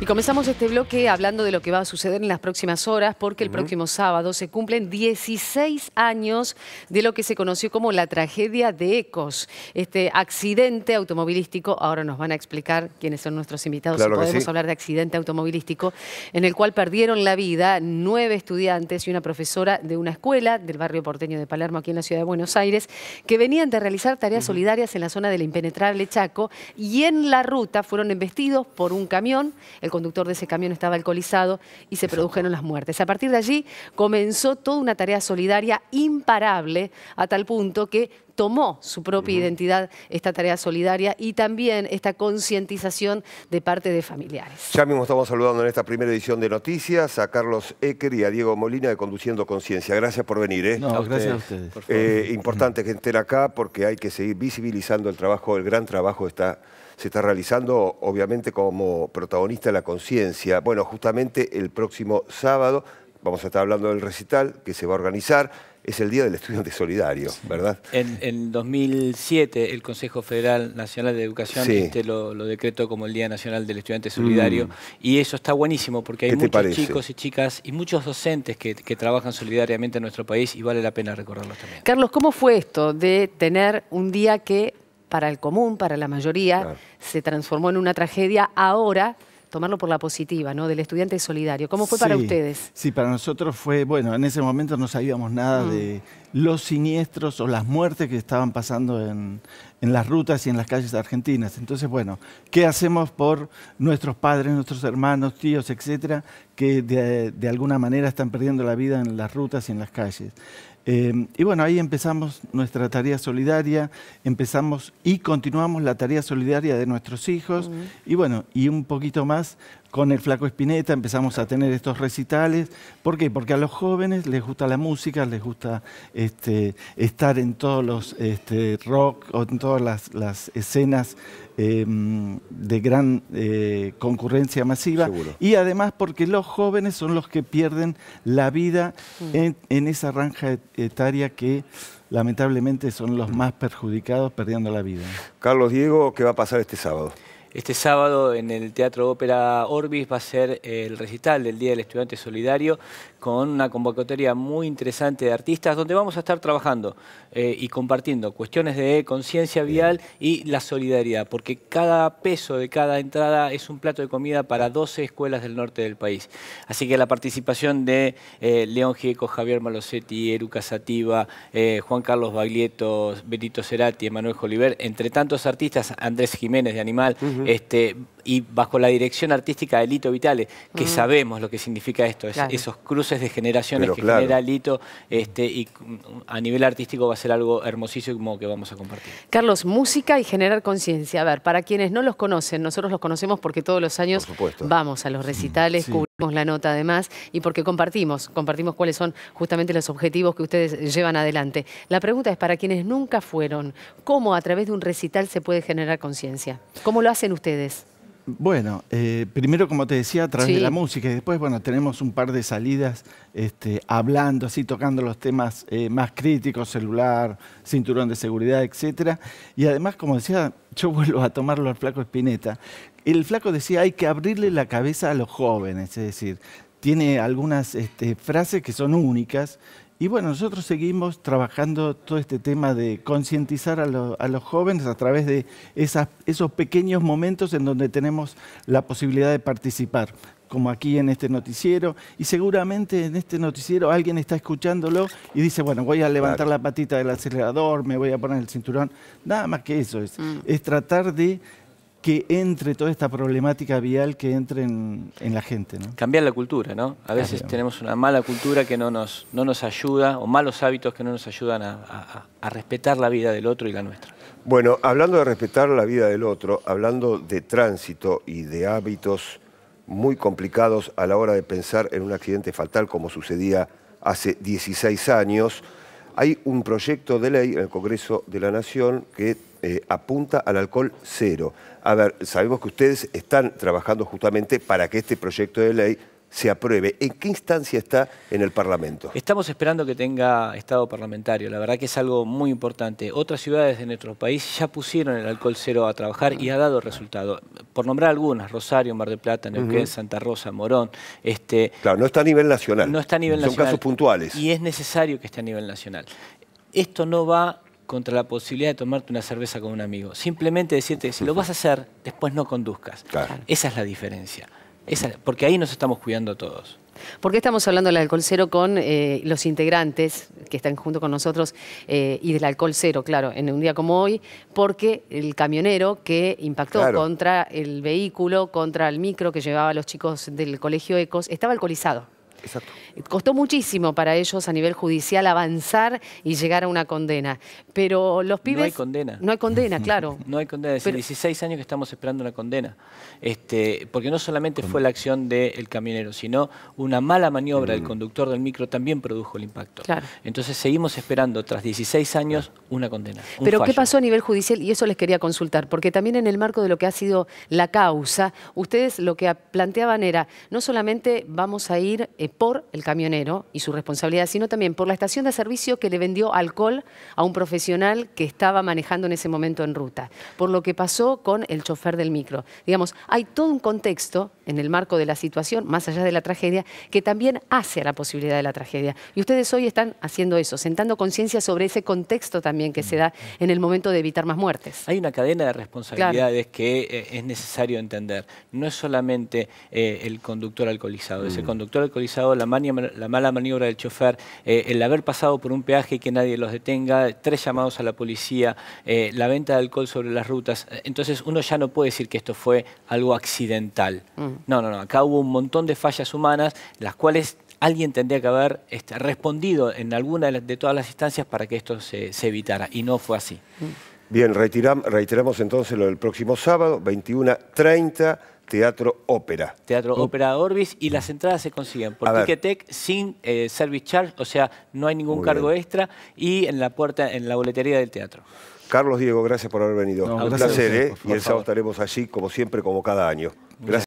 Y comenzamos este bloque hablando de lo que va a suceder en las próximas horas, porque el próximo sábado se cumplen 16 años de lo que se conoció como la tragedia de Ecos, este accidente automovilístico. Ahora nos van a explicar quiénes son nuestros invitados. si podemos hablar de accidente automovilístico, en el cual perdieron la vida nueve estudiantes y una profesora de una escuela del barrio porteño de Palermo, aquí en la ciudad de Buenos Aires, que venían de realizar tareas solidarias en la zona del impenetrable Chaco y en la ruta fueron embestidos por un camión el conductor de ese camión estaba alcoholizado y se produjeron las muertes. A partir de allí comenzó toda una tarea solidaria imparable a tal punto que tomó su propia identidad esta tarea solidaria y también esta concientización de parte de familiares. Ya mismo estamos saludando en esta primera edición de Noticias a Carlos Ecker y a Diego Molina de Conduciendo Conciencia. Gracias por venir. ¿eh? No, gracias a ustedes. Eh, importante que estén acá porque hay que seguir visibilizando el trabajo, el gran trabajo está se está realizando obviamente como protagonista de la conciencia. Bueno, justamente el próximo sábado vamos a estar hablando del recital que se va a organizar. Es el Día del Estudiante Solidario, ¿verdad? En, 2007 el Consejo Federal Nacional de Educación este lo, decretó como el Día Nacional del Estudiante Solidario. Mm. Y eso está buenísimo porque hay muchos chicos y chicas y muchos docentes que, trabajan solidariamente en nuestro país y vale la pena recordarlos también. Carlos, ¿cómo fue esto de tener un día que para el común, para la mayoría, se transformó en una tragedia ahora? tomarlo por la positiva, ¿no? Del estudiante solidario. ¿Cómo fue para ustedes? Sí, para nosotros fue, bueno, en ese momento no sabíamos nada mm. de los siniestros o las muertes que estaban pasando en, las rutas y en las calles argentinas. Entonces, bueno, ¿qué hacemos por nuestros padres, nuestros hermanos, tíos, etcétera, que de alguna manera están perdiendo la vida en las rutas y en las calles? Em, y bueno, ahí empezamos nuestra tarea solidaria, empezamos y continuamos la tarea solidaria de nuestros hijos y bueno, y un poquito más con el Flaco Espineta empezamos a tener estos recitales. ¿Por qué? Porque a los jóvenes les gusta la música, les gusta este, estar en todos los este, rock o en todas las, escenas em, de gran eh, concurrencia masiva. Y además porque los jóvenes son los que pierden la vida en, en esa ranja etaria que lamentablemente son los más perjudicados perdiendo la vida. Carlos Diego, ¿qué va a pasar este sábado? Este sábado en el Teatro Ópera Orbis va a ser el recital del Día del Estudiante Solidario con una convocatoria muy interesante de artistas donde vamos a estar trabajando eh, y compartiendo cuestiones de conciencia vial y la solidaridad, porque cada peso de cada entrada es un plato de comida para 12 escuelas del norte del país. Así que la participación de eh, León Gieco, Javier Malosetti, Eruca Sativa, eh, Juan Carlos Baglietto, Benito Cerati, Emanuel Joliver, entre tantos artistas, Andrés Jiménez de Animal, este, y bajo la dirección artística de Lito Vitale, que sabemos lo que significa esto, esos cruces de generaciones que genera Lito, este, y a nivel artístico va a ser algo hermosísimo que vamos a compartir. Carlos, música y generar conciencia. A ver, para quienes no los conocen, nosotros los conocemos porque todos los años vamos a los recitales, la nota además y porque compartimos, compartimos cuáles son justamente los objetivos que ustedes llevan adelante. La pregunta es para quienes nunca fueron, ¿cómo a través de un recital se puede generar conciencia? ¿Cómo lo hacen ustedes? Bueno, eh, primero como te decía, a través de la música y después, bueno, tenemos un par de salidas este, hablando, así tocando los temas eh, más críticos, celular, cinturón de seguridad, etc. Y además, como decía, yo vuelvo a tomarlo al flaco Espineta. El flaco decía, hay que abrirle la cabeza a los jóvenes, es decir, tiene algunas este, frases que son únicas y bueno, nosotros seguimos trabajando todo este tema de concientizar a, los jóvenes a través de esos pequeños momentos en donde tenemos la posibilidad de participar, como aquí en este noticiero. Y seguramente en este noticiero alguien está escuchándolo y dice, bueno, voy a levantar la patita del acelerador, me voy a poner el cinturón. Nada más que eso es, mm. es tratar de que entre toda esta problemática vial que entre en, la gente. Cambiar la cultura, ¿no? A veces tenemos una mala cultura que no nos, no nos ayuda o malos hábitos que no nos ayudan a, a respetar la vida del otro y la nuestra. Bueno, hablando de respetar la vida del otro, hablando de tránsito y de hábitos muy complicados a la hora de pensar en un accidente fatal como sucedía hace 16 años, hay un proyecto de ley en el Congreso de la Nación que eh, apunta al alcohol cero. A ver, sabemos que ustedes están trabajando justamente para que este proyecto de ley se apruebe. ¿En qué instancia está en el Parlamento? Estamos esperando que tenga estado parlamentario. La verdad que es algo muy importante. Otras ciudades de nuestro país ya pusieron el alcohol cero a trabajar y ha dado resultado. Por nombrar algunas, Rosario, Mar del Plata, Neuquén, Santa Rosa, Morón. Este, claro, no está a nivel nacional. No está a nivel nacional. Son casos puntuales. Y es necesario que esté a nivel nacional. Esto no va contra la posibilidad de tomarte una cerveza con un amigo. Simplemente decirte, si lo vas a hacer, después no conduzcas. Esa es la diferencia. Esa, porque ahí nos estamos cuidando todos. ¿Por qué estamos hablando del alcohol cero con eh, los integrantes que están junto con nosotros eh, y del alcohol cero, claro, en un día como hoy? Porque el camionero que impactó contra el vehículo, contra el micro que llevaba a los chicos del colegio Ecos, estaba alcoholizado. Exacto. Costó muchísimo para ellos a nivel judicial avanzar y llegar a una condena. Pero los pibes... No hay condena. No hay condena, claro. no hay condena. Es 16 años que estamos esperando una condena. Este, porque no solamente fue la acción del camionero, sino una mala maniobra del mm. conductor del micro también produjo el impacto. Entonces seguimos esperando, tras 16 años, una condena. Pero ¿qué pasó a nivel judicial? Y eso les quería consultar, porque también en el marco de lo que ha sido la causa, ustedes lo que planteaban era, no solamente vamos a ir... Eh, por el camionero y su responsabilidad, sino también por la estación de servicio que le vendió alcohol a un profesional que estaba manejando en ese momento en ruta, por lo que pasó con el chofer del micro. Digamos, hay todo un contexto en el marco de la situación, más allá de la tragedia, que también hace a la posibilidad de la tragedia. Y ustedes hoy están haciendo eso, sentando conciencia sobre ese contexto también que se da en el momento de evitar más muertes. Hay una cadena de responsabilidades que eh, es necesario entender. No es solamente eh, el conductor alcoholizado, Ese mm. conductor alcoholizado la, mala maniobra del chofer, eh, el haber pasado por un peaje y que nadie los detenga, tres llamados a la policía, eh, la venta de alcohol sobre las rutas. Eh, entonces uno ya no puede decir que esto fue algo accidental. Mm. No, no, no. Acá hubo un montón de fallas humanas, las cuales alguien tendría que haber este, respondido en alguna de, todas las instancias para que esto se, evitara. Y no fue así. Mm. Bien, reiteramos entonces lo del próximo sábado, 21.30. Teatro Ópera. Teatro Ópera Orbis y las entradas se consiguen por Ticketek sin eh, service charge, o sea, no hay ningún cargo extra y en la puerta, en la boletería del teatro. Carlos Diego, gracias por haber venido. un placer, ¿eh? Y el sábado estaremos allí, como siempre, como cada año. Gracias.